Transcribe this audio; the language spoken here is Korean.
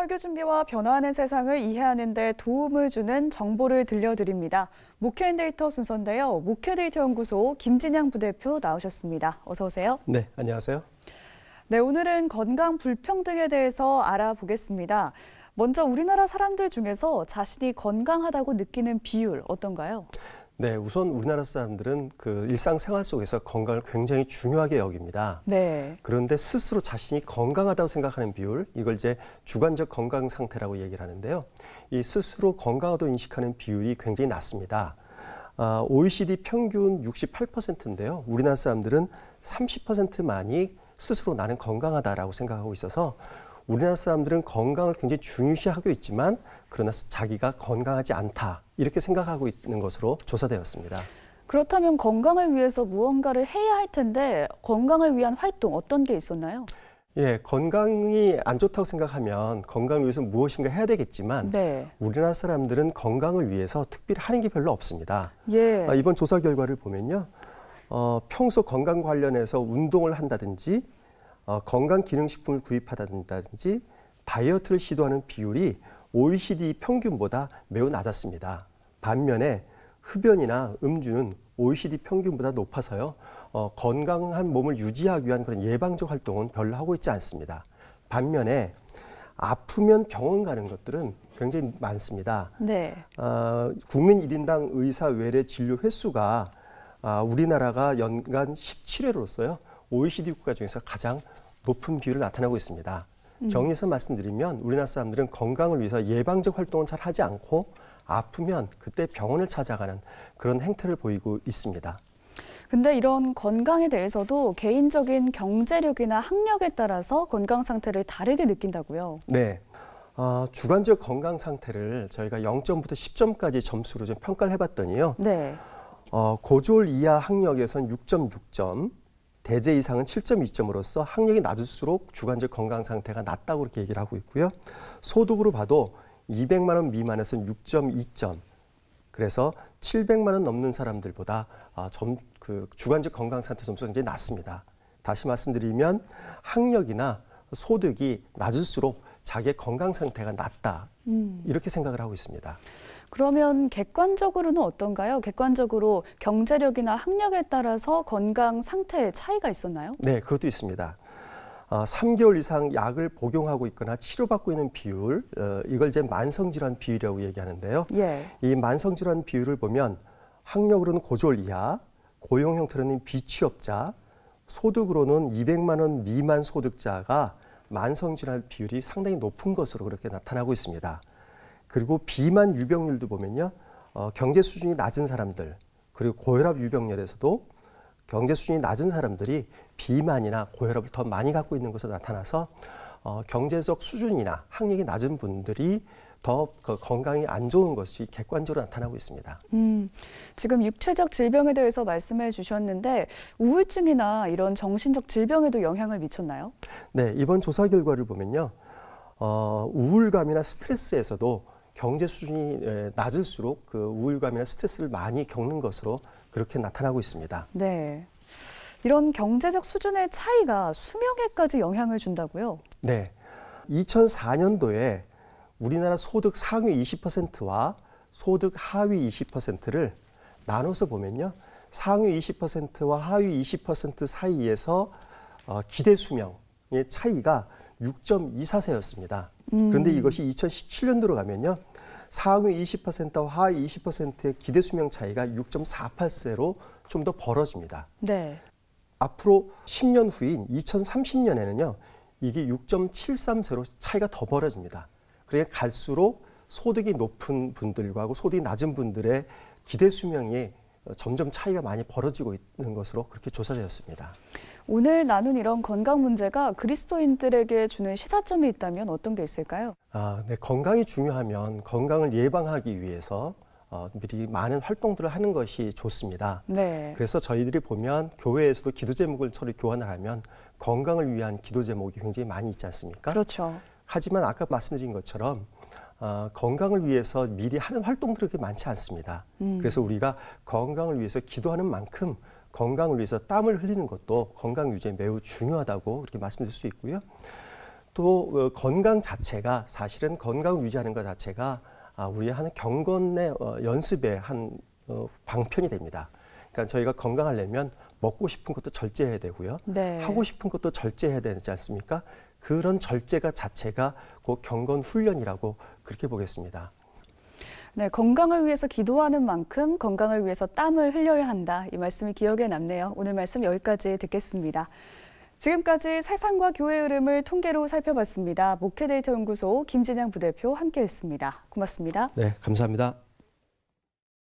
설교 준비와 변화하는 세상을 이해하는 데 도움을 주는 정보를 들려드립니다. 목회인데이터 순서인데요. 목회데이터 연구소 김진양 부대표 나오셨습니다. 어서 오세요. 네, 안녕하세요. 네, 오늘은 건강 불평등에 대해서 알아보겠습니다. 먼저 우리나라 사람들 중에서 자신이 건강하다고 느끼는 비율 어떤가요? 네, 우선 우리나라 사람들은 그 일상생활 속에서 건강을 굉장히 중요하게 여깁니다. 네. 그런데 스스로 자신이 건강하다고 생각하는 비율, 이걸 이제 주관적 건강 상태라고 얘기를 하는데요. 이 스스로 건강하다고 인식하는 비율이 굉장히 낮습니다. 아, OECD 평균 68%인데요. 우리나라 사람들은 30%만이 스스로 나는 건강하다라고 생각하고 있어서 우리나라 사람들은 건강을 굉장히 중요시하고 있지만 그러나 자기가 건강하지 않다 이렇게 생각하고 있는 것으로 조사되었습니다. 그렇다면 건강을 위해서 무언가를 해야 할 텐데 건강을 위한 활동 어떤 게 있었나요? 예, 건강이 안 좋다고 생각하면 건강을 위해서 무엇인가 해야 되겠지만 네. 우리나라 사람들은 건강을 위해서 특별히 하는 게 별로 없습니다. 예. 아, 이번 조사 결과를 보면요. 어, 평소 건강 관련해서 운동을 한다든지 어, 건강기능식품을 구입하다든지 다이어트를 시도하는 비율이 OECD 평균보다 매우 낮았습니다. 반면에 흡연이나 음주는 OECD 평균보다 높아서요. 어, 건강한 몸을 유지하기 위한 그런 예방적 활동은 별로 하고 있지 않습니다. 반면에 아프면 병원 가는 것들은 굉장히 많습니다. 네. 어, 국민 일인당 의사 외래 진료 횟수가 아, 우리나라가 연간 17회로써요. OECD 국가 중에서 가장 높은 비율을 나타내고 있습니다. 음. 정리해서 말씀드리면 우리나라 사람들은 건강을 위해서 예방적 활동은 잘 하지 않고 아프면 그때 병원을 찾아가는 그런 행태를 보이고 있습니다. 근데 이런 건강에 대해서도 개인적인 경제력이나 학력에 따라서 건강 상태를 다르게 느낀다고요? 네. 어, 아, 주관적 건강 상태를 저희가 0점부터 10점까지 점수로 좀 평가를 해봤더니요. 네. 어, 고졸 이하 학력에선 6.6점, 대제 이상은 7.2점으로서 학력이 낮을수록 주관적 건강 상태가 낮다고 그렇게 얘기를 하고 있고요. 소득으로 봐도 200만 원 미만에서는 6.2점. 그래서 700만 원 넘는 사람들보다 아, 점, 그 주관적 건강 상태 점수가 굉장히 낮습니다. 다시 말씀드리면 학력이나 소득이 낮을수록 자기의 건강 상태가 낮다. 음. 이렇게 생각을 하고 있습니다. 그러면 객관적으로는 어떤가요? 객관적으로 경제력이나 학력에 따라서 건강 상태에 차이가 있었나요? 네, 그것도 있습니다. 3개월 아, 이상 약을 복용하고 있거나 치료받고 있는 비율, 어, 이걸 이제 만성질환 비율이라고 얘기하는데요. 예. 이 만성질환 비율을 보면 학력으로는 고졸 이하, 고용 형태로는 비취업자, 소득으로는 200만 원 미만 소득자가 만성질환 비율이 상당히 높은 것으로 그렇게 나타나고 있습니다. 그리고 비만 유병률도 보면요. 어, 경제 수준이 낮은 사람들 그리고 고혈압 유병률에서도 경제 수준이 낮은 사람들이 비만이나 고혈압을 더 많이 갖고 있는 것으로 나타나서 어, 경제적 수준이나 학력이 낮은 분들이 더 그 건강이 안 좋은 것이 객관적으로 나타나고 있습니다. 음, 지금 육체적 질병에 대해서 말씀해 주셨는데 우울증이나 이런 정신적 질병에도 영향을 미쳤나요? 네, 이번 조사 결과를 보면요. 어, 우울감이나 스트레스에서도 경제 수준이 예, 낮을수록 그 우울감이나 스트레스를 많이 겪는 것으로 그렇게 나타나고 있습니다. 네. 이런 경제적 수준의 차이가 수명에까지 영향을 준다고요? 네. 2004년도에 우리나라 소득 상위 20%와 소득 하위 20%를 나눠서 보면요. 상위 20%와 하위 20% 사이에서 어, 기대 수명의 차이가 6.24세였습니다. 그런데 음. 이것이 2017년도로 가면요. 상위 20%와 하위 20%의 기대 수명 차이가 6.48세로 좀 더 벌어집니다. 네. 앞으로 10년 후인 2030년에는요. 이게 6.73세로 차이가 더 벌어집니다. 그러 그러니까 갈수록 소득이 높은 분들과 하고 소득이 낮은 분들의 기대 수명이 점점 차이가 많이 벌어지고 있는 것으로 그렇게 조사되었습니다. 오늘 나눈 이런 건강 문제가 그리스도인들에게 주는 시사점이 있다면 어떤 게 있을까요? 아, 네, 건강이 중요하면 건강을 예방하기 위해서 어, 미리 많은 활동들을 하는 것이 좋습니다. 네. 그래서 저희들이 보면 교회에서도 기도 제목을 서로 교환을 하면 건강을 위한 기도 제목이 굉장히 많이 있지 않습니까? 그렇죠. 하지만 아까 말씀드린 것처럼 어, 건강을 위해서 미리 하는 활동들이 그렇게 많지 않습니다. 음. 그래서 우리가 건강을 위해서 기도하는 만큼 건강을 위해서 땀을 흘리는 것도 건강 유지에 매우 중요하다고 그렇게 말씀드릴 수 있고요. 또 어, 건강 자체가 사실은 건강을 유지하는 것 자체가 아, 우리의 하는 경건의 어, 연습의 한 어, 방편이 됩니다. 그러니까 저희가 건강하려면 먹고 싶은 것도 절제해야 되고요. 네. 하고 싶은 것도 절제해야 되지 않습니까? 그런 절제가 자체가 곧 경건 훈련이라고 그렇게 보겠습니다. 네, 건강을 위해서 기도하는 만큼 건강을 위해서 땀을 흘려야 한다. 이 말씀이 기억에 남네요. 오늘 말씀 여기까지 듣겠습니다. 지금까지 세상과 교회 흐름을 통계로 살펴봤습니다. 목회데이터 연구소 김진양 부대표 함께했습니다. 고맙습니다. 네, 감사합니다.